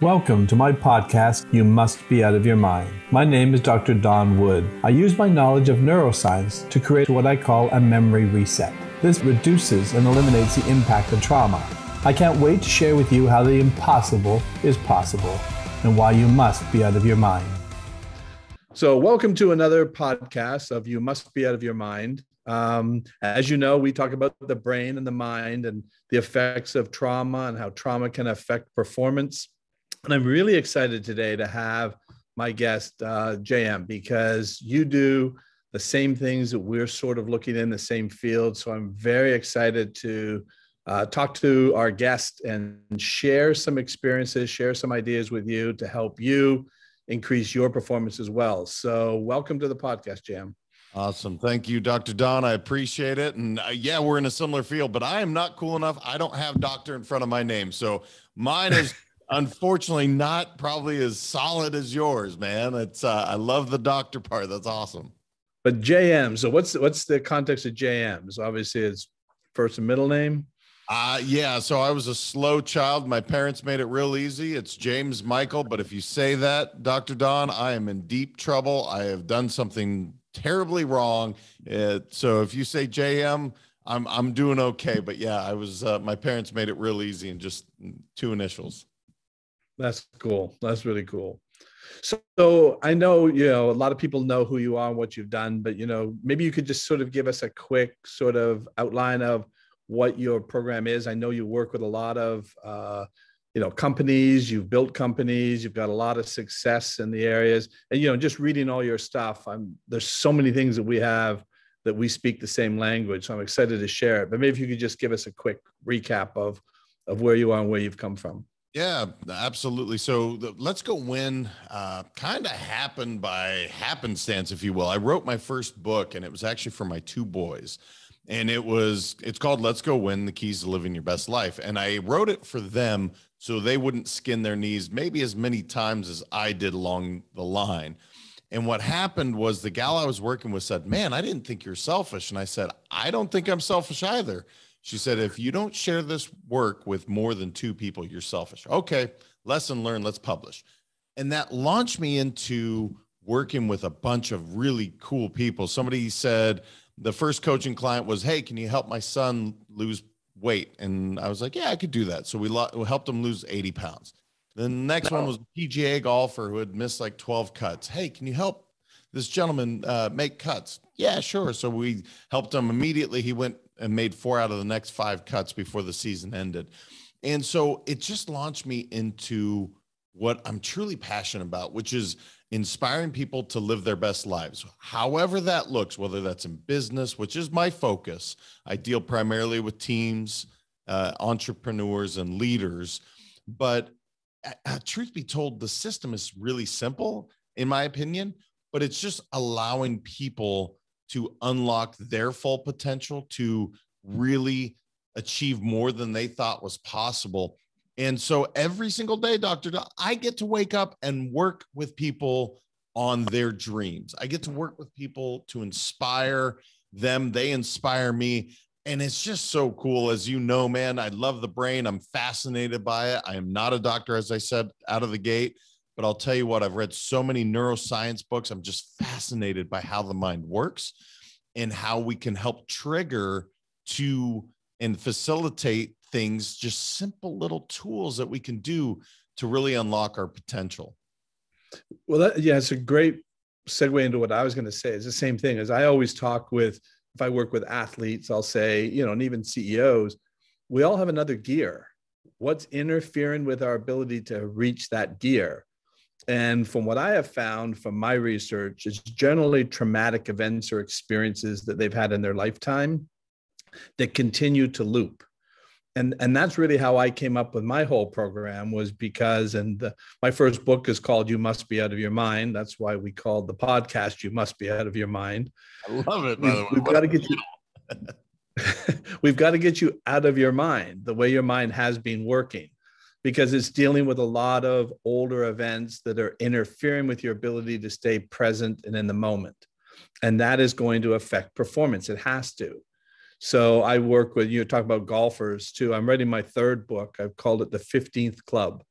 Welcome to my podcast, You Must Be Out of Your Mind. My name is Dr. Don Wood. I use my knowledge of neuroscience to create what I call a memory reset. This reduces and eliminates the impact of trauma. I can't wait to share with you how the impossible is possible and why you must be out of your mind. So, welcome to another podcast of You Must Be Out of Your Mind. Um, as you know, we talk about the brain and the mind and the effects of trauma and how trauma can affect performance. And I'm really excited today to have my guest, uh, JM, because you do the same things that we're sort of looking in the same field. So I'm very excited to uh, talk to our guest and share some experiences, share some ideas with you to help you increase your performance as well. So welcome to the podcast, Jam. Awesome. Thank you, Dr. Don. I appreciate it. And uh, yeah, we're in a similar field, but I am not cool enough. I don't have doctor in front of my name. So mine is unfortunately not probably as solid as yours, man. It's uh, I love the doctor part. That's awesome. But JM, so what's what's the context of JM? So obviously it's first and middle name. Uh, yeah, so I was a slow child. My parents made it real easy. It's James Michael, but if you say that, Dr. Don, I am in deep trouble. I have done something terribly wrong. so if you say JM, I'm I'm doing okay, but yeah, I was uh, my parents made it real easy and just two initials. That's cool. That's really cool. So I know, you know, a lot of people know who you are and what you've done, but you know, maybe you could just sort of give us a quick sort of outline of what your program is. I know you work with a lot of, uh, you know, companies. You've built companies. You've got a lot of success in the areas, and you know, just reading all your stuff, I'm there's so many things that we have that we speak the same language. So I'm excited to share it. But maybe if you could just give us a quick recap of of where you are and where you've come from. Yeah, absolutely. So the, let's go win uh, kind of happened by happenstance, if you will. I wrote my first book, and it was actually for my two boys. And it was, it's called Let's Go Win the Keys to Living Your Best Life. And I wrote it for them so they wouldn't skin their knees maybe as many times as I did along the line. And what happened was the gal I was working with said, Man, I didn't think you're selfish. And I said, I don't think I'm selfish either. She said, if you don't share this work with more than two people, you're selfish. Okay, lesson learned, let's publish. And that launched me into working with a bunch of really cool people. Somebody said, the first coaching client was, Hey, can you help my son lose weight? And I was like, Yeah, I could do that. So we, lo- we helped him lose 80 pounds. The next no. one was a PGA golfer who had missed like 12 cuts. Hey, can you help this gentleman uh, make cuts? Yeah, sure. So we helped him immediately. He went and made four out of the next five cuts before the season ended. And so it just launched me into what I'm truly passionate about, which is inspiring people to live their best lives, however that looks, whether that's in business, which is my focus. I deal primarily with teams, uh, entrepreneurs, and leaders. But uh, truth be told, the system is really simple, in my opinion, but it's just allowing people to unlock their full potential to really achieve more than they thought was possible. And so every single day, Dr. I get to wake up and work with people on their dreams. I get to work with people to inspire them, they inspire me. And it's just so cool. As you know, man, I love the brain. I'm fascinated by it. I am not a doctor, as I said, out of the gate. But I'll tell you what, I've read so many neuroscience books. I'm just fascinated by how the mind works and how we can help trigger to and facilitate things, just simple little tools that we can do to really unlock our potential. Well, that, yeah, it's a great segue into what I was going to say. It's the same thing as I always talk with, if I work with athletes, I'll say, you know, and even CEOs, we all have another gear. What's interfering with our ability to reach that gear? And from what I have found from my research, it's generally traumatic events or experiences that they've had in their lifetime that continue to loop. And, and that's really how I came up with my whole program was because and the, my first book is called You Must Be Out of Your Mind. That's why we called the podcast You Must Be Out of Your Mind. I love it. We've, we've got to get you. we've got to get you out of your mind, the way your mind has been working because it's dealing with a lot of older events that are interfering with your ability to stay present and in the moment. And that is going to affect performance. It has to. So I work with you talk about golfers too. I'm writing my third book. I've called it the 15th club.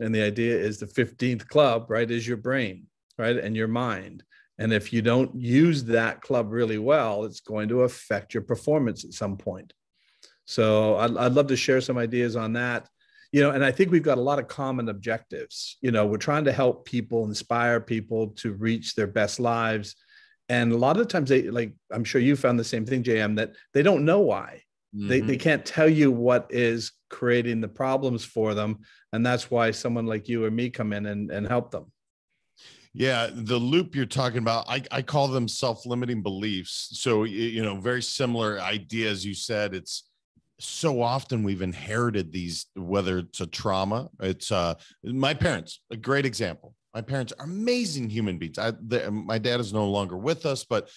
And the idea is the 15th club, right, is your brain, right, and your mind. And if you don't use that club really well, it's going to affect your performance at some point. So I'd, I'd love to share some ideas on that you know and i think we've got a lot of common objectives you know we're trying to help people inspire people to reach their best lives and a lot of the times they like i'm sure you found the same thing jm that they don't know why mm-hmm. they, they mm-hmm. can't tell you what is creating the problems for them and that's why someone like you or me come in and, and help them yeah, the loop you're talking about, I, I call them self limiting beliefs. So, you know, very similar idea as you said. It's so often we've inherited these whether it's a trauma it's uh my parents a great example my parents are amazing human beings I, they, my dad is no longer with us but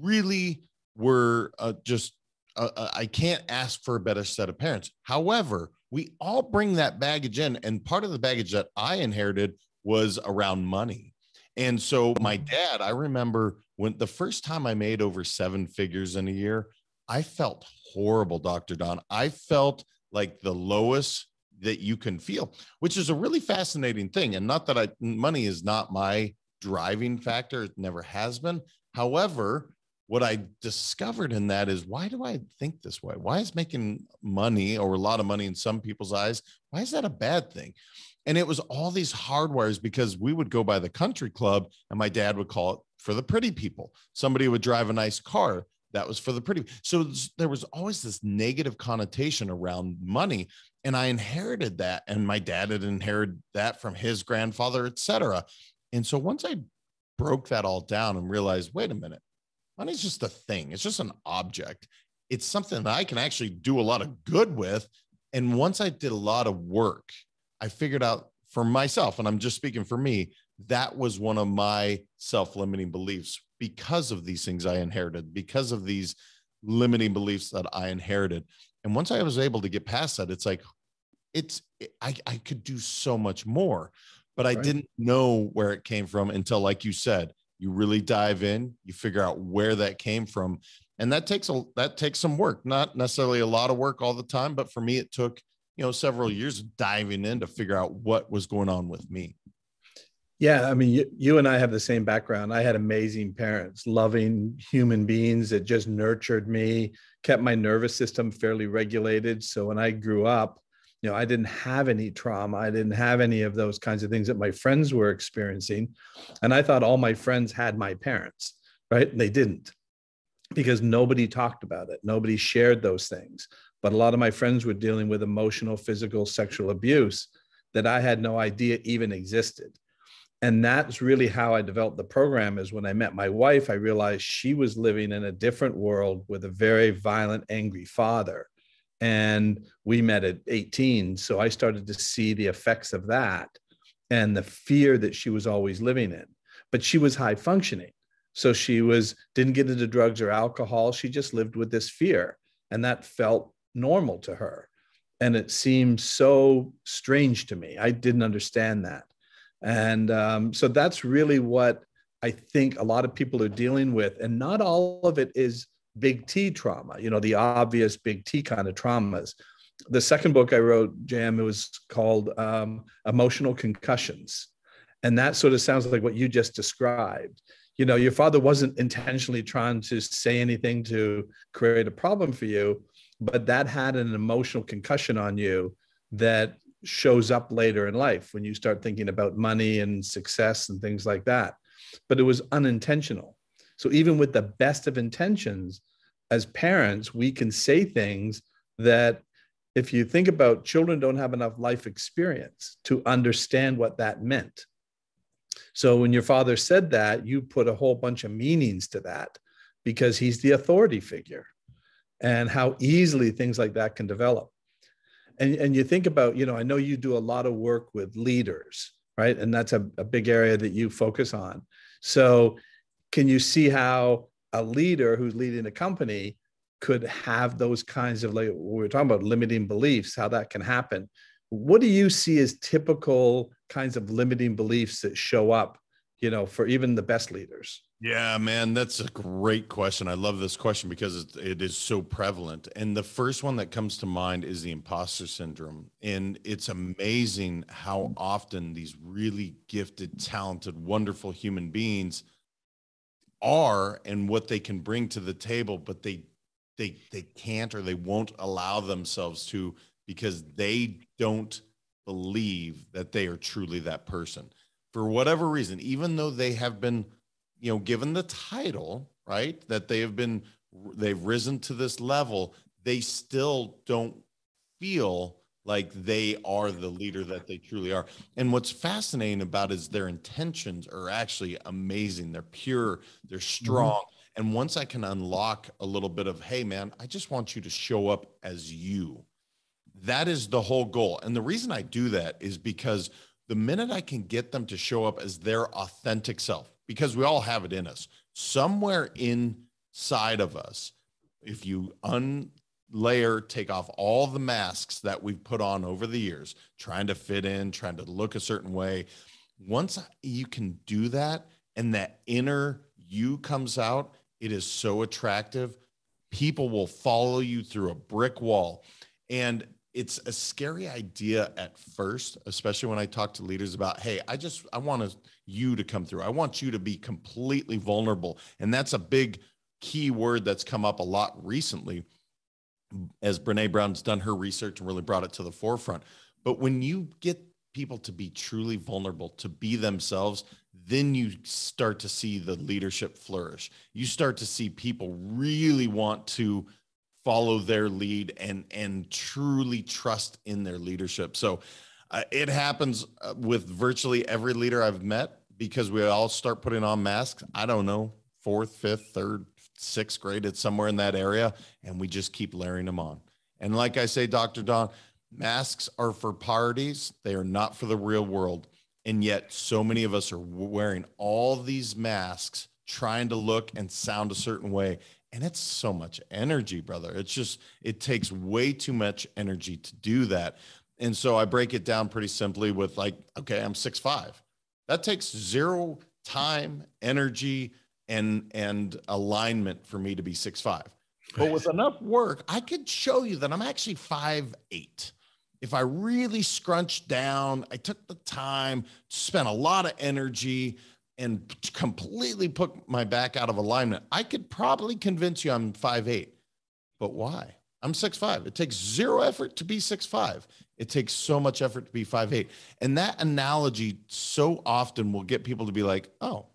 really were uh, just uh, uh, i can't ask for a better set of parents however we all bring that baggage in and part of the baggage that i inherited was around money and so my mm. dad i remember when the first time i made over seven figures in a year I felt horrible, Dr. Don. I felt like the lowest that you can feel, which is a really fascinating thing. And not that I, money is not my driving factor, it never has been. However, what I discovered in that is why do I think this way? Why is making money or a lot of money in some people's eyes? Why is that a bad thing? And it was all these hardwires because we would go by the country club and my dad would call it for the pretty people. Somebody would drive a nice car that was for the pretty so there was always this negative connotation around money and i inherited that and my dad had inherited that from his grandfather etc and so once i broke that all down and realized wait a minute money's just a thing it's just an object it's something that i can actually do a lot of good with and once i did a lot of work i figured out for myself and i'm just speaking for me that was one of my self-limiting beliefs because of these things I inherited, because of these limiting beliefs that I inherited. And once I was able to get past that, it's like, it's, I, I could do so much more, but I didn't know where it came from until, like you said, you really dive in, you figure out where that came from. And that takes a, that takes some work, not necessarily a lot of work all the time, but for me, it took, you know, several years diving in to figure out what was going on with me. Yeah, I mean, you, you, and I have the same background. I had amazing parents, loving human beings that just nurtured me, kept my nervous system fairly regulated. So when I grew up, you know, I didn't have any trauma. I didn't have any of those kinds of things that my friends were experiencing. And I thought all my friends had my parents, right? And they didn't because nobody talked about it, nobody shared those things. But a lot of my friends were dealing with emotional, physical, sexual abuse that I had no idea even existed and that's really how i developed the program is when i met my wife i realized she was living in a different world with a very violent angry father and we met at 18 so i started to see the effects of that and the fear that she was always living in but she was high functioning so she was didn't get into drugs or alcohol she just lived with this fear and that felt normal to her and it seemed so strange to me i didn't understand that and um, so that's really what I think a lot of people are dealing with. And not all of it is big T trauma, you know, the obvious big T kind of traumas. The second book I wrote, Jam, it was called um, Emotional Concussions. And that sort of sounds like what you just described. You know, your father wasn't intentionally trying to say anything to create a problem for you, but that had an emotional concussion on you that shows up later in life when you start thinking about money and success and things like that. But it was unintentional. So even with the best of intentions, as parents, we can say things that if you think about children don't have enough life experience to understand what that meant. So when your father said that, you put a whole bunch of meanings to that because he's the authority figure and how easily things like that can develop and, and you think about, you know, I know you do a lot of work with leaders, right? And that's a, a big area that you focus on. So can you see how a leader who's leading a company could have those kinds of like we are talking about limiting beliefs, how that can happen. What do you see as typical kinds of limiting beliefs that show up, you know, for even the best leaders? Yeah, man, that's a great question. I love this question because it is so prevalent. And the first one that comes to mind is the imposter syndrome. And it's amazing how often these really gifted, talented, wonderful human beings are and what they can bring to the table, but they they they can't or they won't allow themselves to because they don't believe that they are truly that person. For whatever reason, even though they have been you know, given the title, right, that they have been, they've risen to this level, they still don't feel like they are the leader that they truly are. And what's fascinating about is their intentions are actually amazing. They're pure, they're mm-hmm. strong. Mm-hmm. And once I can unlock a little bit of, hey, man, I just want you to show up as you. That is the whole goal. And the reason I do that is because the minute I can get them to show up as their authentic self, because we all have it in us. Somewhere inside of us, if you unlayer, take off all the masks that we've put on over the years, trying to fit in, trying to look a certain way, once you can do that and that inner you comes out, it is so attractive. People will follow you through a brick wall. And it's a scary idea at first especially when i talk to leaders about hey i just i want you to come through i want you to be completely vulnerable and that's a big key word that's come up a lot recently as brene brown's done her research and really brought it to the forefront but when you get people to be truly vulnerable to be themselves then you start to see the leadership flourish you start to see people really want to follow their lead and and truly trust in their leadership. So uh, it happens uh, with virtually every leader I've met because we all start putting on masks. I don't know, fourth, fifth, third, sixth grade, it's somewhere in that area, and we just keep layering them on. And like I say, Dr. Don, masks are for parties; they are not for the real world. And yet, so many of us are wearing all these masks, trying to look and sound a certain way and it's so much energy brother it's just it takes way too much energy to do that and so i break it down pretty simply with like okay i'm six five that takes zero time energy and and alignment for me to be six five but with enough work i could show you that i'm actually five eight if i really scrunched down i took the time spent a lot of energy and completely put my back out of alignment, I could probably convince you I'm five eight. But why? I'm six five. It takes zero effort to be six five. It takes so much effort to be five eight. And that analogy so often will get people to be like, oh,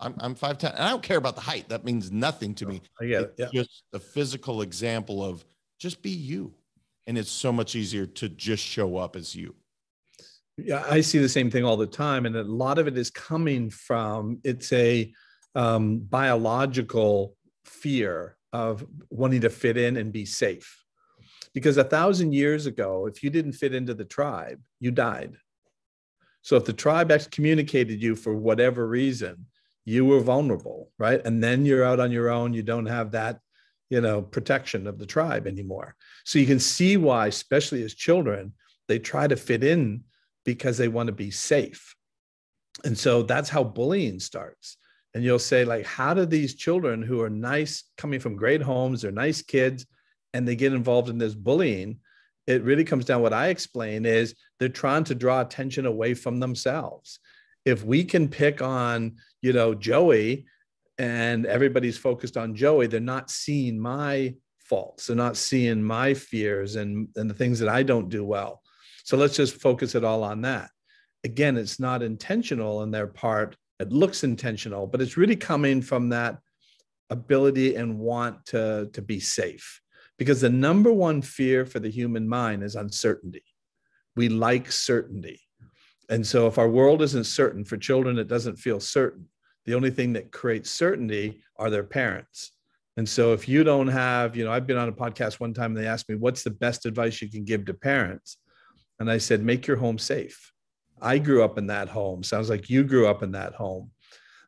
I'm, I'm 5'10. And I don't care about the height. That means nothing to me. Oh, yeah, it's yeah. just a physical example of just be you. And it's so much easier to just show up as you yeah, I see the same thing all the time, and a lot of it is coming from it's a um, biological fear of wanting to fit in and be safe. Because a thousand years ago, if you didn't fit into the tribe, you died. So if the tribe excommunicated you for whatever reason, you were vulnerable, right? And then you're out on your own. You don't have that, you know, protection of the tribe anymore. So you can see why, especially as children, they try to fit in because they want to be safe. And so that's how bullying starts. And you'll say, like, how do these children who are nice, coming from great homes, they're nice kids, and they get involved in this bullying? It really comes down what I explain is they're trying to draw attention away from themselves. If we can pick on, you know, Joey and everybody's focused on Joey, they're not seeing my faults. They're not seeing my fears and, and the things that I don't do well. So let's just focus it all on that. Again, it's not intentional on their part. It looks intentional, but it's really coming from that ability and want to, to be safe. Because the number one fear for the human mind is uncertainty. We like certainty. And so, if our world isn't certain, for children, it doesn't feel certain. The only thing that creates certainty are their parents. And so, if you don't have, you know, I've been on a podcast one time and they asked me, what's the best advice you can give to parents? And I said, make your home safe. I grew up in that home. Sounds like you grew up in that home.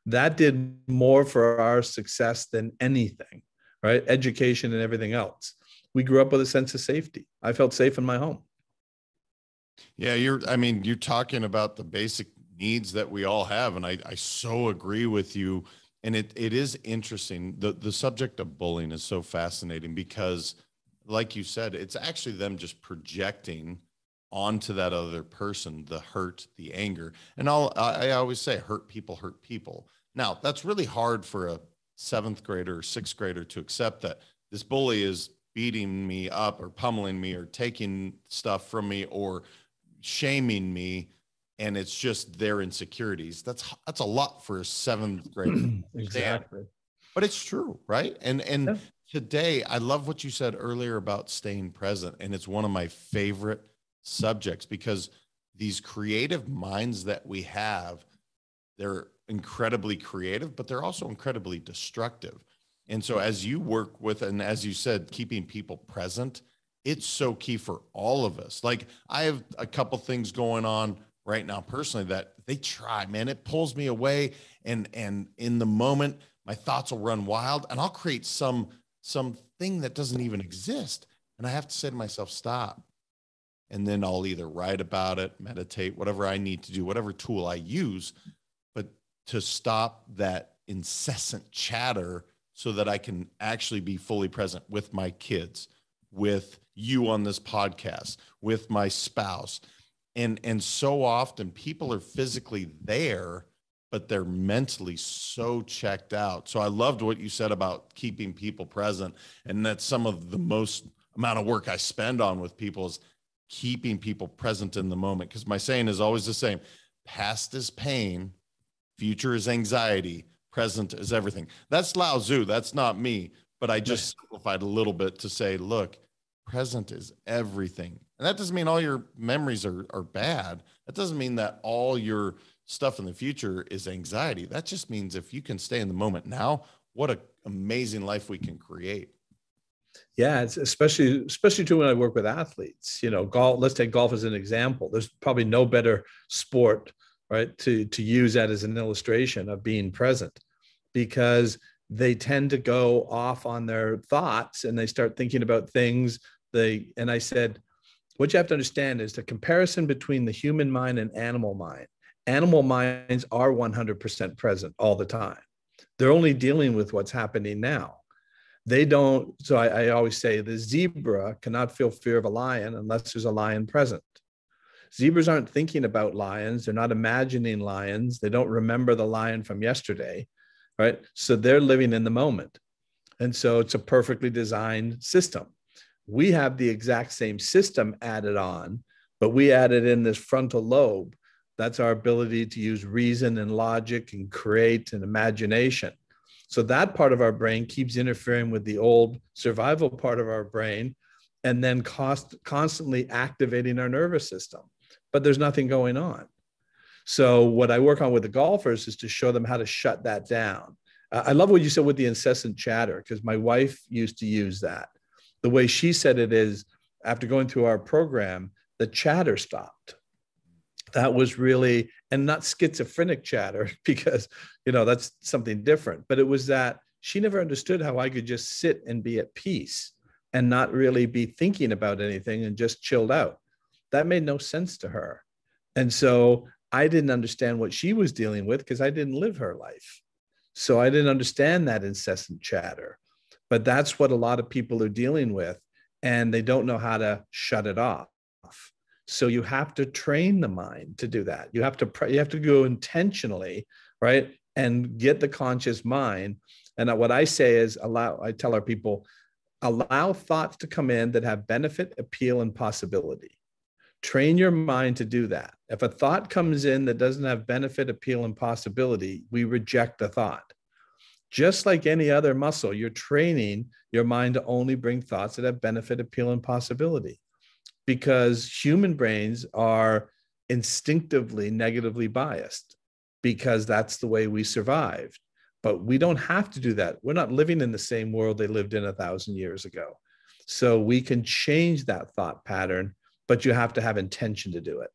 That did more for our success than anything, right? Education and everything else. We grew up with a sense of safety. I felt safe in my home. Yeah, you're, I mean, you're talking about the basic needs that we all have. And I, I so agree with you. And it, it is interesting. The, the subject of bullying is so fascinating because, like you said, it's actually them just projecting onto that other person the hurt the anger and I'll, i always say hurt people hurt people now that's really hard for a seventh grader or sixth grader to accept that this bully is beating me up or pummeling me or taking stuff from me or shaming me and it's just their insecurities that's that's a lot for a seventh grader exactly but it's true right and and yeah. today i love what you said earlier about staying present and it's one of my favorite subjects because these creative minds that we have, they're incredibly creative, but they're also incredibly destructive. And so, as you work with, and as you said, keeping people present, it's so key for all of us. Like, I have a couple things going on right now personally that they try, man. It pulls me away. And, and in the moment, my thoughts will run wild and I'll create some, some thing that doesn't even exist. And I have to say to myself, stop, and then I'll either write about it, meditate, whatever I need to do, whatever tool I use, but to stop that incessant chatter so that I can actually be fully present with my kids, with you on this podcast, with my spouse. And and so often people are physically there but they're mentally so checked out. So I loved what you said about keeping people present and that's some of the most amount of work I spend on with people is keeping people present in the moment. Because my saying is always the same past is pain, future is anxiety, present is everything. That's Lao Tzu. That's not me. But I just simplified a little bit to say, look, present is everything. And that doesn't mean all your memories are, are bad. That doesn't mean that all your stuff in the future is anxiety. That just means if you can stay in the moment now, what an amazing life we can create yeah especially especially too when i work with athletes you know golf let's take golf as an example there's probably no better sport right to to use that as an illustration of being present because they tend to go off on their thoughts and they start thinking about things they and i said what you have to understand is the comparison between the human mind and animal mind animal minds are 100% present all the time they're only dealing with what's happening now they don't, so I, I always say the zebra cannot feel fear of a lion unless there's a lion present. Zebras aren't thinking about lions, they're not imagining lions, they don't remember the lion from yesterday, right? So they're living in the moment. And so it's a perfectly designed system. We have the exact same system added on, but we added in this frontal lobe. That's our ability to use reason and logic and create and imagination. So that part of our brain keeps interfering with the old survival part of our brain and then cost, constantly activating our nervous system. But there's nothing going on. So, what I work on with the golfers is to show them how to shut that down. Uh, I love what you said with the incessant chatter, because my wife used to use that. The way she said it is after going through our program, the chatter stopped that was really and not schizophrenic chatter because you know that's something different but it was that she never understood how i could just sit and be at peace and not really be thinking about anything and just chilled out that made no sense to her and so i didn't understand what she was dealing with because i didn't live her life so i didn't understand that incessant chatter but that's what a lot of people are dealing with and they don't know how to shut it off so you have to train the mind to do that. You have to you have to go intentionally, right? And get the conscious mind. And what I say is allow. I tell our people, allow thoughts to come in that have benefit, appeal, and possibility. Train your mind to do that. If a thought comes in that doesn't have benefit, appeal, and possibility, we reject the thought. Just like any other muscle, you're training your mind to only bring thoughts that have benefit, appeal, and possibility because human brains are instinctively negatively biased because that's the way we survived. But we don't have to do that. We're not living in the same world they lived in a thousand years ago. So we can change that thought pattern, but you have to have intention to do it.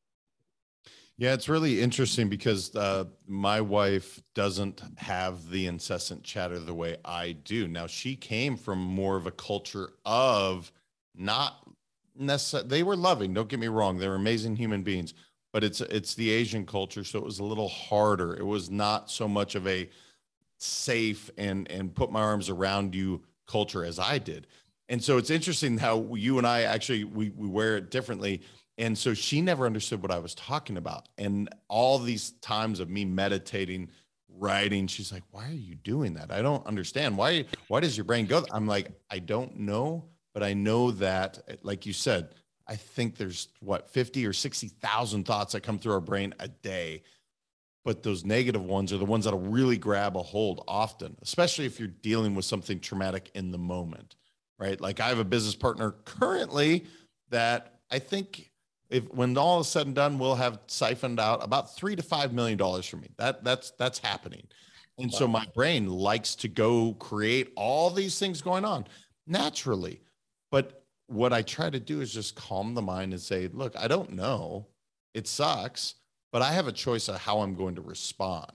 Yeah, it's really interesting because uh, my wife doesn't have the incessant chatter the way I do. Now, she came from more of a culture of not they were loving. Don't get me wrong. They were amazing human beings, but it's it's the Asian culture, so it was a little harder. It was not so much of a safe and and put my arms around you culture as I did. And so it's interesting how you and I actually we we wear it differently. And so she never understood what I was talking about. And all these times of me meditating, writing, she's like, "Why are you doing that? I don't understand. Why why does your brain go?" I'm like, "I don't know. But I know that, like you said, I think there's what 50 or 60,000 thoughts that come through our brain a day. But those negative ones are the ones that'll really grab a hold often, especially if you're dealing with something traumatic in the moment, right? Like I have a business partner currently that I think if when all is said and done, we'll have siphoned out about three to five million dollars for me. That that's that's happening. And wow. so my brain likes to go create all these things going on naturally. But what I try to do is just calm the mind and say, look, I don't know. It sucks, but I have a choice of how I'm going to respond.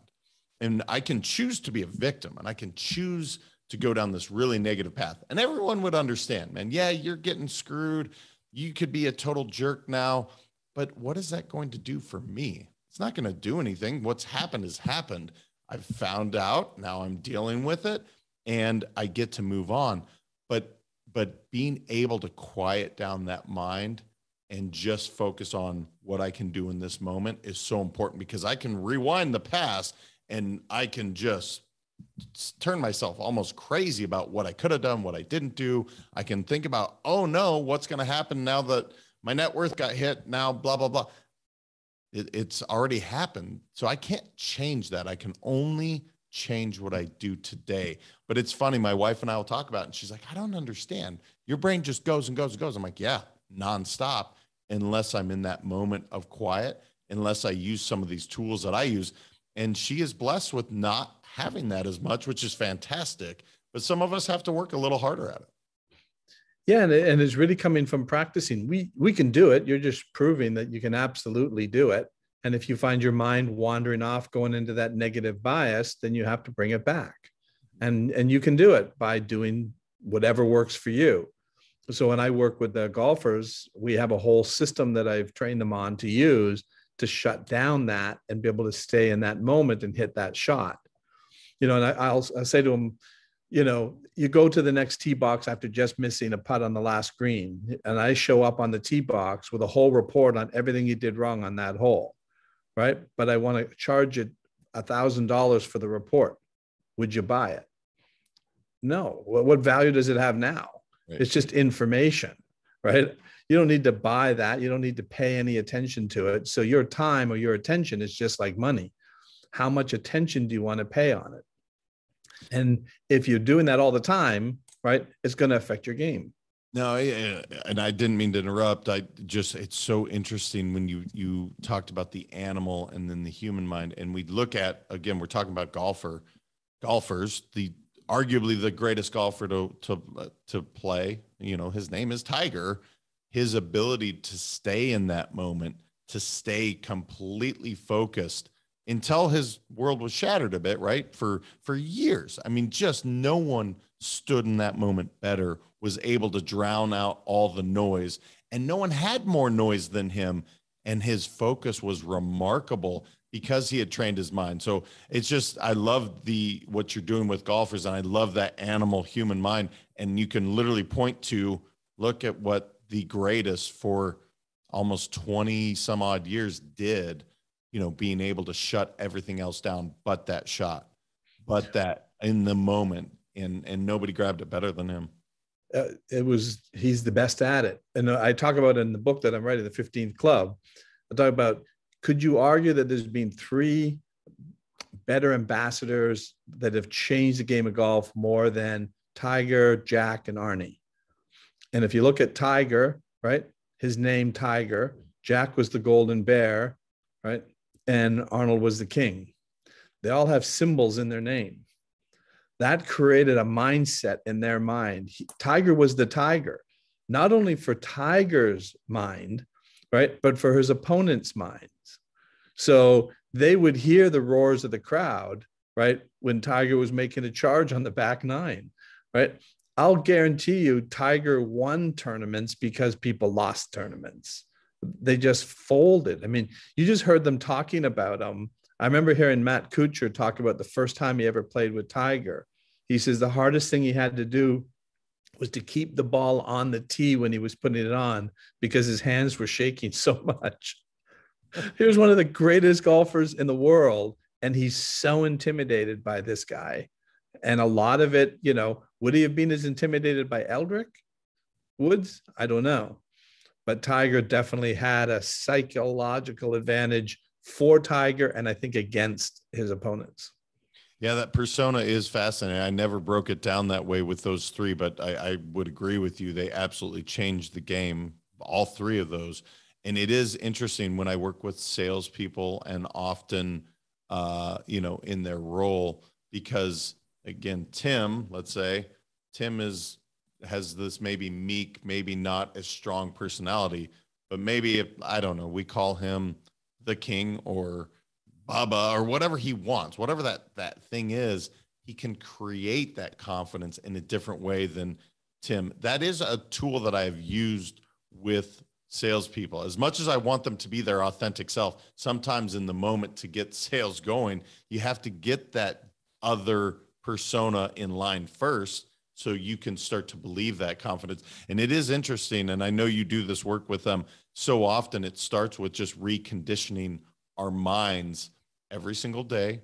And I can choose to be a victim and I can choose to go down this really negative path. And everyone would understand, man, yeah, you're getting screwed. You could be a total jerk now. But what is that going to do for me? It's not going to do anything. What's happened has happened. I've found out. Now I'm dealing with it and I get to move on. But but being able to quiet down that mind and just focus on what I can do in this moment is so important because I can rewind the past and I can just turn myself almost crazy about what I could have done, what I didn't do. I can think about, oh no, what's going to happen now that my net worth got hit? Now, blah, blah, blah. It, it's already happened. So I can't change that. I can only change what I do today. But it's funny, my wife and I will talk about it, and she's like, I don't understand. Your brain just goes and goes and goes. I'm like, yeah, nonstop, unless I'm in that moment of quiet, unless I use some of these tools that I use. And she is blessed with not having that as much, which is fantastic. But some of us have to work a little harder at it. Yeah, and, and it's really coming from practicing. We we can do it. You're just proving that you can absolutely do it. And if you find your mind wandering off, going into that negative bias, then you have to bring it back. And, and you can do it by doing whatever works for you. So when I work with the golfers, we have a whole system that I've trained them on to use to shut down that and be able to stay in that moment and hit that shot. You know, and I, will say to them, you know, you go to the next tee box after just missing a putt on the last green, and I show up on the tee box with a whole report on everything you did wrong on that hole right? But I want to charge you $1,000 for the report. Would you buy it? No. What, what value does it have now? Right. It's just information, right? You don't need to buy that. You don't need to pay any attention to it. So your time or your attention is just like money. How much attention do you want to pay on it? And if you're doing that all the time, right, it's going to affect your game. No, and I didn't mean to interrupt. I just it's so interesting when you you talked about the animal and then the human mind and we look at again we're talking about golfer golfers the arguably the greatest golfer to to to play, you know, his name is Tiger. His ability to stay in that moment, to stay completely focused until his world was shattered a bit, right? For for years. I mean, just no one stood in that moment better was able to drown out all the noise. And no one had more noise than him. And his focus was remarkable because he had trained his mind. So it's just I love the what you're doing with golfers and I love that animal human mind and you can literally point to look at what the greatest for almost 20 some odd years did, you know, being able to shut everything else down but that shot, but that in the moment and and nobody grabbed it better than him uh, it was he's the best at it and i talk about in the book that i'm writing the 15th club i talk about could you argue that there's been three better ambassadors that have changed the game of golf more than tiger jack and arnie and if you look at tiger right his name tiger jack was the golden bear right and arnold was the king they all have symbols in their name that created a mindset in their mind. He, tiger was the tiger, not only for Tiger's mind, right, but for his opponent's minds. So they would hear the roars of the crowd, right, when Tiger was making a charge on the back nine, right? I'll guarantee you, Tiger won tournaments because people lost tournaments. They just folded. I mean, you just heard them talking about them. I remember hearing Matt Kuchar talk about the first time he ever played with Tiger. He says the hardest thing he had to do was to keep the ball on the tee when he was putting it on because his hands were shaking so much. he was one of the greatest golfers in the world, and he's so intimidated by this guy. And a lot of it, you know, would he have been as intimidated by Eldrick Woods? I don't know. But Tiger definitely had a psychological advantage for Tiger and I think against his opponents. Yeah, that persona is fascinating. I never broke it down that way with those three, but I, I would agree with you. They absolutely changed the game, all three of those. And it is interesting when I work with salespeople and often, uh, you know, in their role, because again, Tim, let's say, Tim is has this maybe meek, maybe not as strong personality, but maybe if I don't know, we call him the king or Baba or whatever he wants, whatever that that thing is, he can create that confidence in a different way than Tim. That is a tool that I've used with salespeople. As much as I want them to be their authentic self, sometimes in the moment to get sales going, you have to get that other persona in line first so you can start to believe that confidence. And it is interesting. And I know you do this work with them. Um, so often it starts with just reconditioning our minds every single day.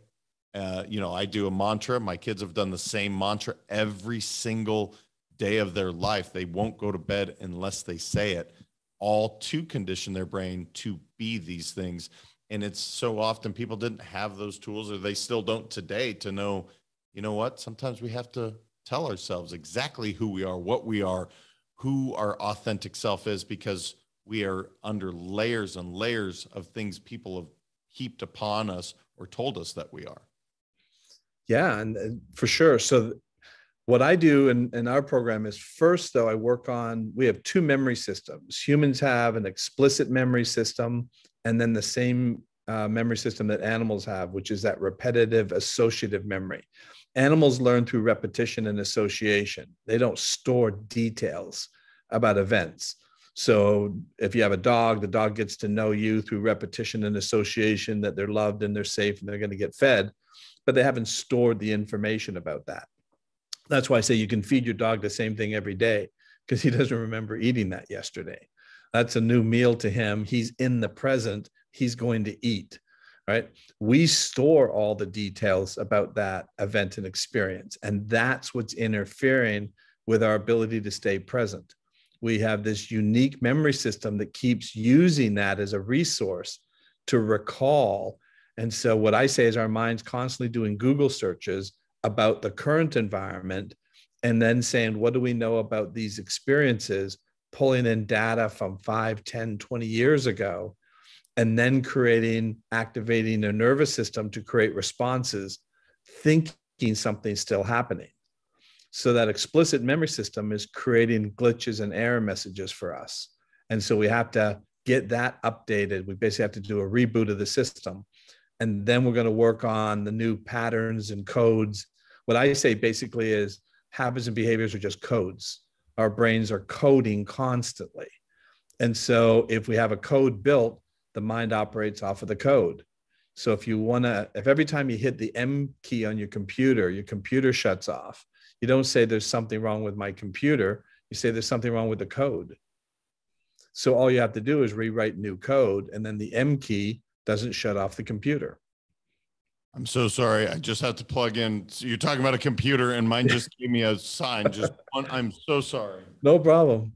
Uh, you know, I do a mantra. My kids have done the same mantra every single day of their life. They won't go to bed unless they say it, all to condition their brain to be these things. And it's so often people didn't have those tools or they still don't today to know, you know what? Sometimes we have to tell ourselves exactly who we are, what we are, who our authentic self is, because we are under layers and layers of things people have heaped upon us or told us that we are. Yeah, and uh, for sure. So what I do in, in our program is first, though, I work on we have two memory systems. Humans have an explicit memory system, and then the same uh, memory system that animals have, which is that repetitive associative memory. Animals learn through repetition and association, they don't store details about events. So if you have a dog, the dog gets to know you through repetition and association that they're loved and they're safe and they're going to get fed, but they haven't stored the information about that. That's why I say you can feed your dog the same thing every day because he doesn't remember eating that yesterday. That's a new meal to him. He's in the present, he's going to eat. Right? We store all the details about that event and experience. And that's what's interfering with our ability to stay present we have this unique memory system that keeps using that as a resource to recall. And so, what I say is, our mind's constantly doing Google searches about the current environment and then saying, what do we know about these experiences? Pulling in data from 5, 10, 20 years ago, and then creating, activating the nervous system to create responses, thinking something's still happening. So that explicit memory system is creating glitches and error messages for us. And so we have to get that updated. We basically have to do a reboot of the system. And then we're going to work on the new patterns and codes. What I say basically is habits and behaviors are just codes. Our brains are coding constantly. And so if we have a code built, the mind operates off of the code. So if you want to, if every time you hit the M key on your computer, your computer shuts off, you don't say there's something wrong with my computer. You say there's something wrong with the code. So all you have to do is rewrite new code, and then the M key doesn't shut off the computer. I'm so sorry. I just had to plug in. So you're talking about a computer, and mine just gave me a sign. Just one. I'm so sorry. No problem.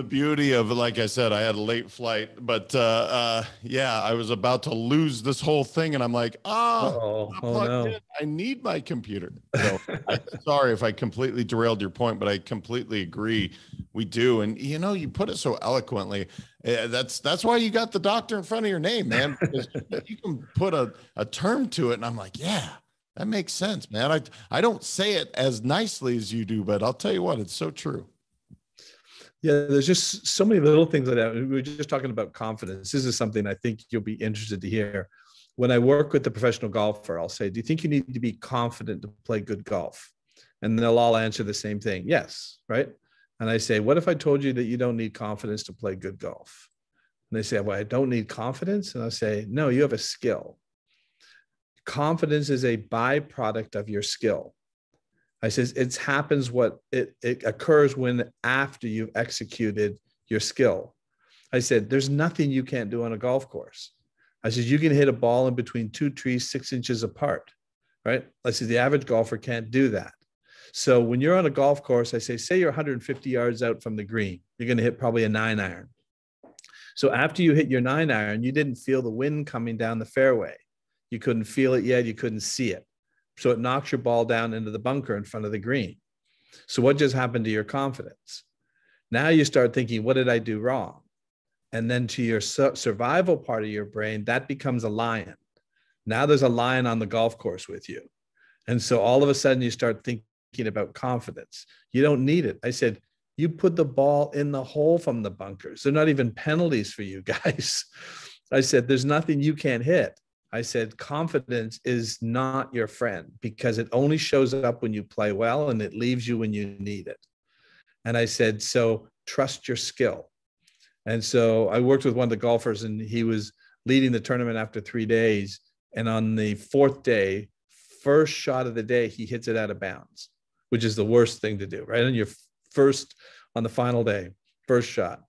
the beauty of like i said i had a late flight but uh, uh, yeah i was about to lose this whole thing and i'm like oh, I'm oh no. i need my computer so, I, sorry if i completely derailed your point but i completely agree we do and you know you put it so eloquently uh, that's that's why you got the doctor in front of your name man you can put a, a term to it and i'm like yeah that makes sense man i i don't say it as nicely as you do but i'll tell you what it's so true yeah, there's just so many little things like that. We are just talking about confidence. This is something I think you'll be interested to hear. When I work with the professional golfer, I'll say, Do you think you need to be confident to play good golf? And they'll all answer the same thing yes, right? And I say, What if I told you that you don't need confidence to play good golf? And they say, Well, I don't need confidence. And I say, No, you have a skill. Confidence is a byproduct of your skill. I says it happens what it, it occurs when after you've executed your skill. I said, there's nothing you can't do on a golf course. I said, you can hit a ball in between two trees six inches apart, right? I said, the average golfer can't do that. So when you're on a golf course, I say, say you're 150 yards out from the green, you're going to hit probably a nine iron. So after you hit your nine iron, you didn't feel the wind coming down the fairway. You couldn't feel it yet. You couldn't see it. So it knocks your ball down into the bunker in front of the green. So what just happened to your confidence? Now you start thinking, what did I do wrong? And then to your survival part of your brain, that becomes a lion. Now there's a lion on the golf course with you. And so all of a sudden you start thinking about confidence. You don't need it. I said, you put the ball in the hole from the bunkers. They're not even penalties for you guys. I said, there's nothing you can't hit. I said, confidence is not your friend because it only shows up when you play well and it leaves you when you need it. And I said, so trust your skill. And so I worked with one of the golfers and he was leading the tournament after three days. And on the fourth day, first shot of the day, he hits it out of bounds, which is the worst thing to do, right? On your first, on the final day, first shot.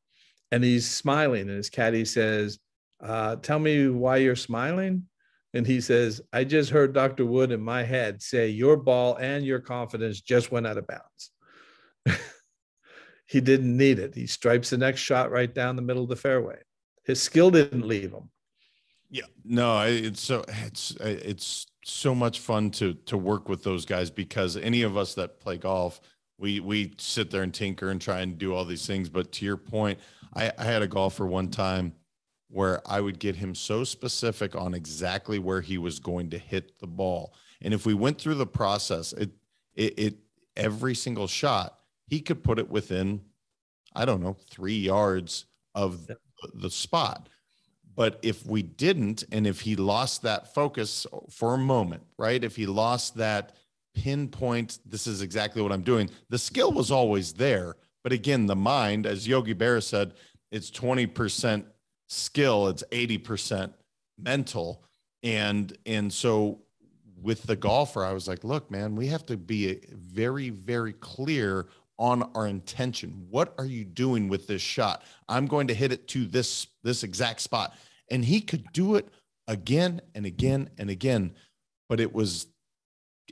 And he's smiling and his caddy says, uh, tell me why you're smiling. And he says, I just heard Dr. Wood in my head say, Your ball and your confidence just went out of bounds. he didn't need it. He stripes the next shot right down the middle of the fairway. His skill didn't leave him. Yeah, no, it's so it's it's so much fun to to work with those guys because any of us that play golf, we we sit there and tinker and try and do all these things. But to your point, I, I had a golfer one time where I would get him so specific on exactly where he was going to hit the ball. And if we went through the process, it, it, it every single shot, he could put it within, I don't know, three yards of the, the spot. But if we didn't, and if he lost that focus for a moment, right? If he lost that pinpoint, this is exactly what I'm doing, the skill was always there. But again, the mind, as Yogi Berra said, it's 20% skill, it's 80% mental. And and so with the golfer, I was like, look, man, we have to be very, very clear on our intention. What are you doing with this shot? I'm going to hit it to this this exact spot. And he could do it again and again and again, but it was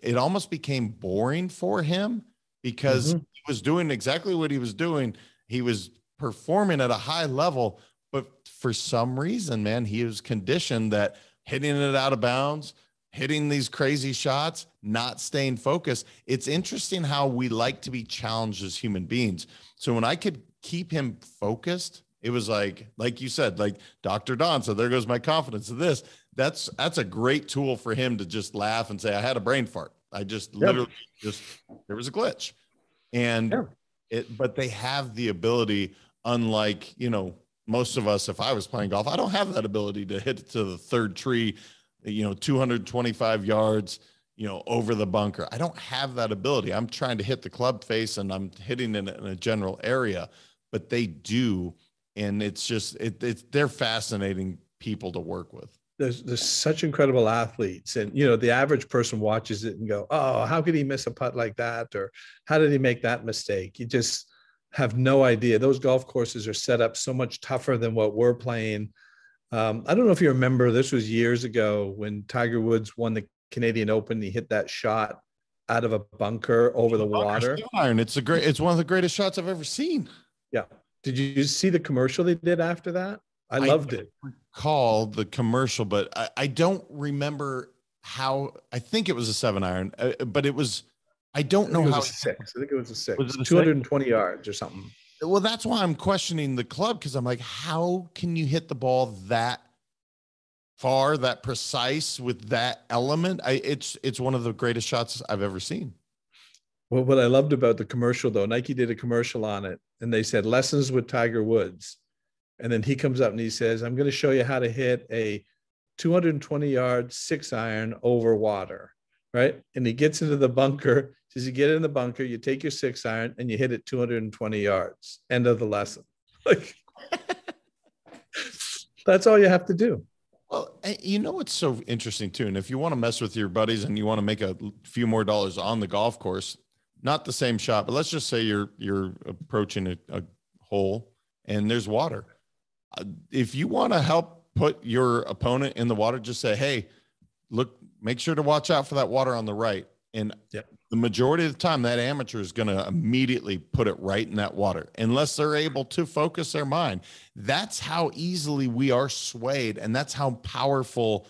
it almost became boring for him because mm-hmm. he was doing exactly what he was doing. He was performing at a high level, for some reason, man, he was conditioned that hitting it out of bounds, hitting these crazy shots, not staying focused. It's interesting how we like to be challenged as human beings. So when I could keep him focused, it was like, like you said, like Dr. Don So there goes my confidence of this. That's that's a great tool for him to just laugh and say, I had a brain fart. I just yep. literally just there was a glitch. And it but they have the ability, unlike, you know, most of us, if I was playing golf, I don't have that ability to hit it to the third tree, you know, 225 yards, you know, over the bunker. I don't have that ability. I'm trying to hit the club face and I'm hitting it in a general area, but they do. And it's just, it, it's, they're fascinating people to work with. There's, there's such incredible athletes and you know the average person watches it and go oh how could he miss a putt like that or how did he make that mistake you just have no idea. Those golf courses are set up so much tougher than what we're playing. Um, I don't know if you remember, this was years ago when Tiger Woods won the Canadian Open. He hit that shot out of a bunker over the water. Iron. It's a great. It's one of the greatest shots I've ever seen. Yeah. Did you see the commercial they did after that? I, I loved it. Call the commercial, but I, I, don't remember how. I think it was a seven iron, uh, but it was I don't I know it was how a six. I think it was a six. Was it 220 yards or something. Well, that's why I'm questioning the club because I'm like, how can you hit the ball that far, that precise with that element? I, it's it's one of the greatest shots I've ever seen. Well, what I loved about the commercial though, Nike did a commercial on it, and they said lessons with Tiger Woods, and then he comes up and he says, "I'm going to show you how to hit a 220 yard six iron over water." right? And he gets into the bunker. Says you get in the bunker, you take your six iron, and you hit it 220 yards. End of the lesson. Like that's all you have to do. Well, you know what's so interesting too. And if you want to mess with your buddies and you want to make a few more dollars on the golf course, not the same shot, but let's just say you're you're approaching a, a hole and there's water. Uh, if you want to help put your opponent in the water, just say, "Hey, look, make sure to watch out for that water on the right. And yep. the majority of the time, that amateur is going to immediately put it right in that water unless they're able to focus their mind. That's how easily we are swayed. And that's how powerful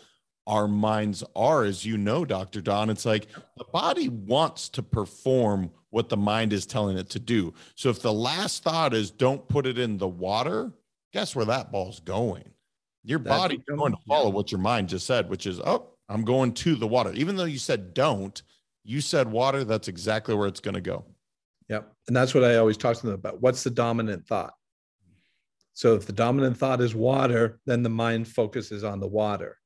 our minds are. As you know, Dr. Don, it's like the body wants to perform what the mind is telling it to do. So if the last thought is don't put it in the water, guess where that ball's going? Your body's going to follow what your mind just said, which is, oh, I'm going to the water. Even though you said don't, you said water, that's exactly where it's going to go. Yep. And that's what I always talk to them about. What's the dominant thought? So if the dominant thought is water, then the mind focuses on the water.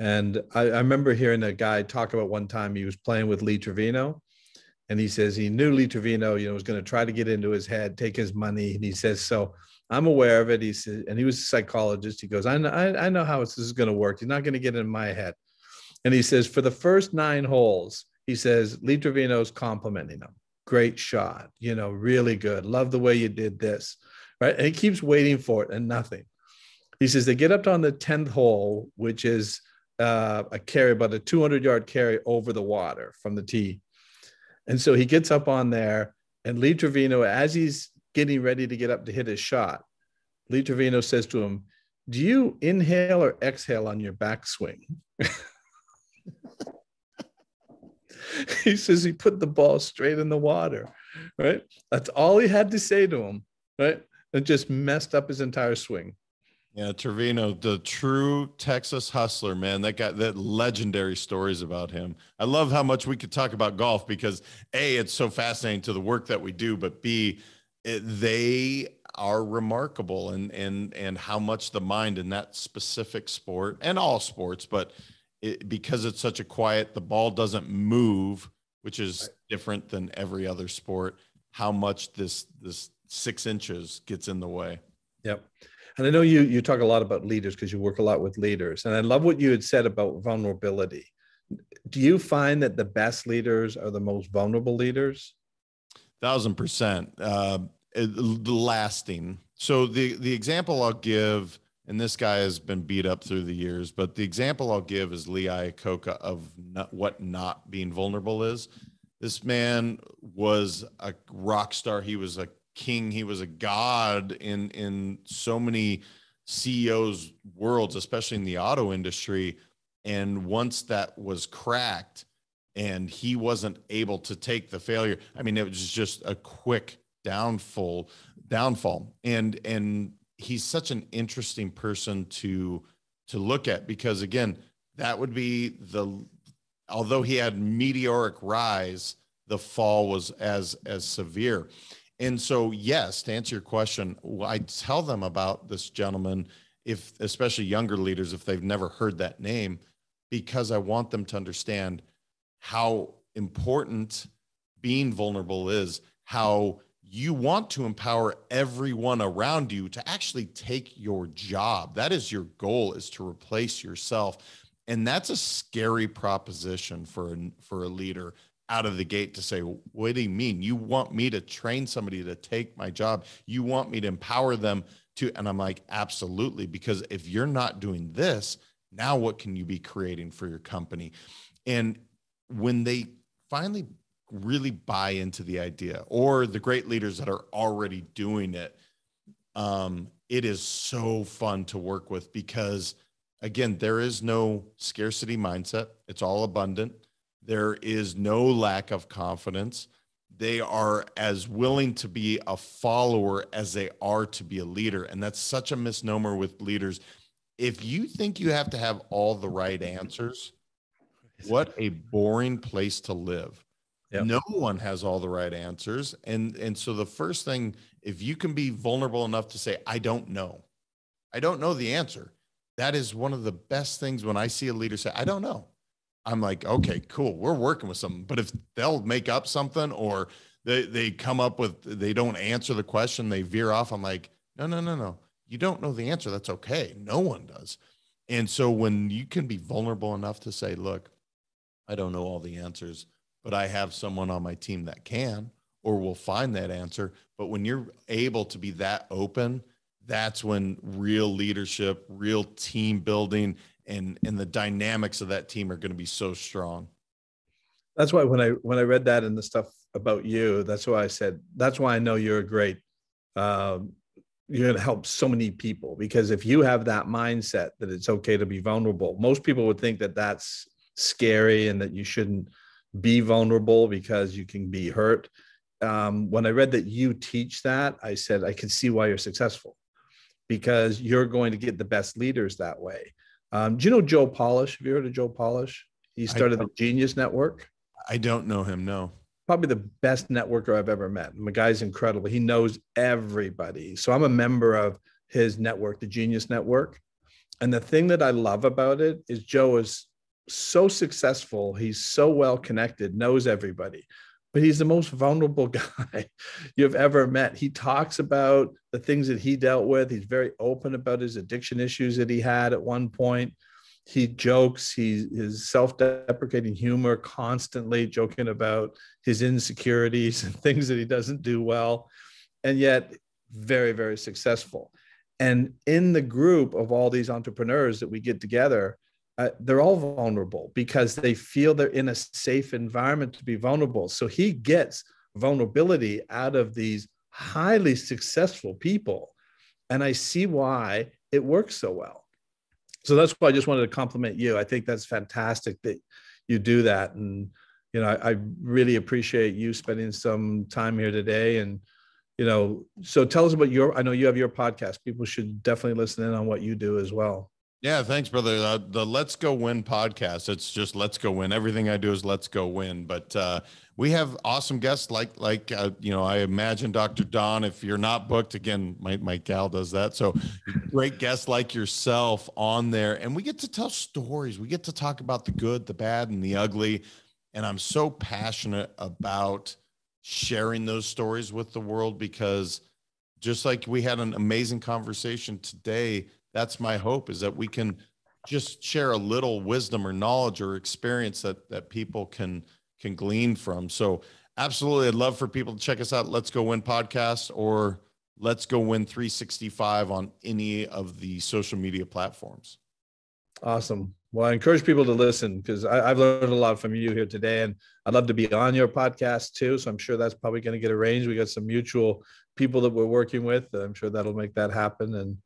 And I, I remember hearing a guy talk about one time he was playing with Lee Trevino. And he says he knew Lee Trevino, you know, was going to try to get into his head, take his money. And he says, so I'm aware of it. He says, and he was a psychologist. He goes, I know, I, I know how this is going to work. You're not going to get in my head. And he says, for the first nine holes, he says, Lee Trevino's complimenting him. Great shot, you know, really good. Love the way you did this, right? And he keeps waiting for it and nothing. He says, they get up on the 10th hole, which is uh, a carry, about a 200 yard carry over the water from the tee. And so he gets up on there, and Lee Trevino, as he's getting ready to get up to hit his shot, Lee Trevino says to him, Do you inhale or exhale on your backswing? he says he put the ball straight in the water, right? That's all he had to say to him, right? It just messed up his entire swing. Yeah, Trevino, the true Texas hustler, man. That guy, that legendary stories about him. I love how much we could talk about golf because A, it's so fascinating to the work that we do, but B, it, they are remarkable and and and how much the mind in that specific sport and all sports, but it, because it's such a quiet, the ball doesn't move, which is right. different than every other sport. How much this this six inches gets in the way? Yep. And I know you you talk a lot about leaders because you work a lot with leaders, and I love what you had said about vulnerability. Do you find that the best leaders are the most vulnerable leaders? Thousand percent. Uh, lasting. So the the example I'll give and this guy has been beat up through the years. But the example I'll give is Lee Iacocca of not, what not being vulnerable is. This man was a rock star. He was a king. He was a god in in so many CEOs' worlds, especially in the auto industry. And once that was cracked, and he wasn't able to take the failure. I mean, it was just a quick downfall. Downfall. And and he's such an interesting person to to look at because again, that would be the although he had meteoric rise, the fall was as as severe. And so, yes, to answer your question, I tell them about this gentleman, if especially younger leaders, if they've never heard that name, because I want them to understand how important being vulnerable is, how you want to empower everyone around you to actually take your job. That is your goal is to replace yourself. And that's a scary proposition for a, for a leader out of the gate to say, what do you mean? You want me to train somebody to take my job? You want me to empower them to? And I'm like, absolutely. Because if you're not doing this, now what can you be creating for your company? And when they finally really buy into the idea or the great leaders that are already doing it um, it is so fun to work with because again there is no scarcity mindset it's all abundant there is no lack of confidence they are as willing to be a follower as they are to be a leader and that's such a misnomer with leaders if you think you have to have all the right answers what a boring place to live Yep. No one has all the right answers. And and so the first thing, if you can be vulnerable enough to say, I don't know, I don't know the answer. That is one of the best things when I see a leader say, I don't know. I'm like, okay, cool. We're working with something. But if they'll make up something or they, they come up with they don't answer the question, they veer off. I'm like, no, no, no, no. You don't know the answer. That's okay. No one does. And so when you can be vulnerable enough to say, look, I don't know all the answers but I have someone on my team that can or will find that answer. But when you're able to be that open, that's when real leadership, real team building, and and the dynamics of that team are going to be so strong. That's why when I when I read that and the stuff about you, that's why I said that's why I know you're a great. Um, you're going to help so many people because if you have that mindset that it's okay to be vulnerable, most people would think that that's scary and that you shouldn't be vulnerable because you can be hurt. Um, when I read that you teach that, I said, I can see why you're successful because you're going to get the best leaders that way. Um, do you know Joe Polish? Have you heard of Joe Polish? He started the Genius Network. I don't know him, no. Probably the best networker I've ever met. My guy's incredible. He knows everybody. So I'm a member of his network, the Genius Network. And the thing that I love about it is Joe is so successful, he's so well connected, knows everybody, but he's the most vulnerable guy you've ever met. He talks about the things that he dealt with. He's very open about his addiction issues that he had at one point. He jokes, he his self-deprecating humor constantly joking about his insecurities and things that he doesn't do well. And yet very, very successful. And in the group of all these entrepreneurs that we get together, uh, they're all vulnerable because they feel they're in a safe environment to be vulnerable. So he gets vulnerability out of these highly successful people. And I see why it works so well. So that's why I just wanted to compliment you. I think that's fantastic that you do that. And, you know, I, I really appreciate you spending some time here today and, you know so tell us about your i know you have your podcast people should definitely listen in on what you do as well yeah, thanks, brother. Uh, the Let's Go Win podcast. It's just Let's Go Win. Everything I do is Let's Go Win. But uh, we have awesome guests like like uh, you know I imagine Dr. Don. If you're not booked, again, my my gal does that. So great guests like yourself on there, and we get to tell stories. We get to talk about the good, the bad, and the ugly. And I'm so passionate about sharing those stories with the world because just like we had an amazing conversation today that's my hope is that we can just share a little wisdom or knowledge or experience that that people can can glean from. So absolutely I'd love for people to check us out. Let's go win podcast or let's go win 365 on any of the social media platforms. Awesome. Well, I encourage people to listen because I've learned a lot from you here today, and I'd love to be on your podcast too. So I'm sure that's probably going to get arranged. We got some mutual people that we're working with. I'm sure that'll make that happen. And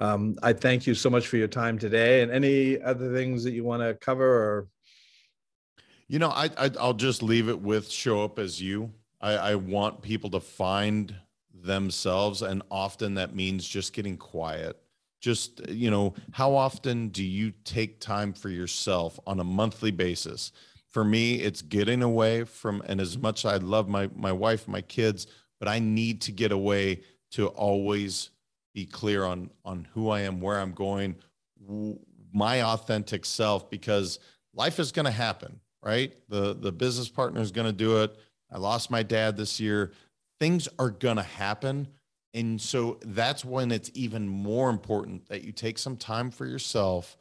um, I thank you so much for your time today. And any other things that you want to cover? Or you know, I, I will just leave it with show up as you. I, I want people to find themselves, and often that means just getting quiet. Just you know, how often do you take time for yourself on a monthly basis? For me, it's getting away from, and as much as I love my my wife, my kids, but I need to get away to always be clear on on who I am, where I'm going, my authentic self because life is going to happen, right? The the business partner is going to do it. I lost my dad this year. Things are going to happen. And so that's when it's even more important that you take some time for yourself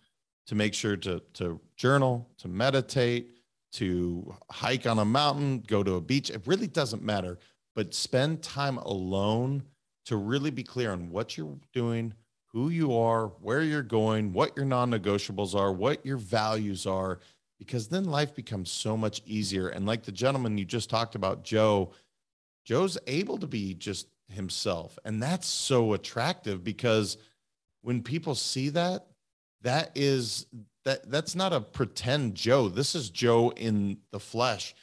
to make sure to to journal, to meditate, to hike on a mountain, go to a beach. It really doesn't matter, but spend time alone to really be clear on what you're doing, who you are, where you're going, what your non negotiables are, what your values are, because then life becomes so much easier. And like the gentleman you just talked about, Joe, Joe's able to be just himself. And that's so attractive because when people see that, that is that that's not a pretend Joe. This is Joe in the flesh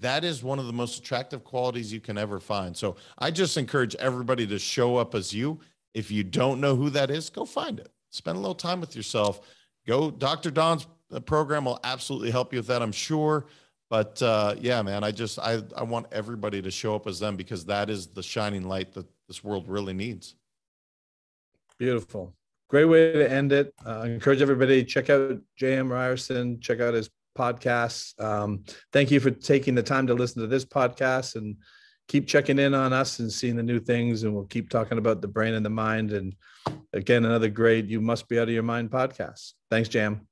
that is one of the most attractive qualities you can ever find. So I just encourage everybody to show up as you. If you don't know who that is, go find it. Spend a little time with yourself. Go, Dr. Don's uh, program will absolutely help you with that, I'm sure. But uh, yeah, man, I just I I want everybody to show up as them because that is the shining light that this world really needs. Beautiful, great way to end it. Uh, I encourage everybody check out J.M. Ryerson. Check out his podcasts. Um, thank you for taking the time to listen to this podcast and keep checking in on us and seeing the new things. And we'll keep talking about the brain and the mind. And again, another great You Must Be Out of Your Mind podcast. Thanks, Jam.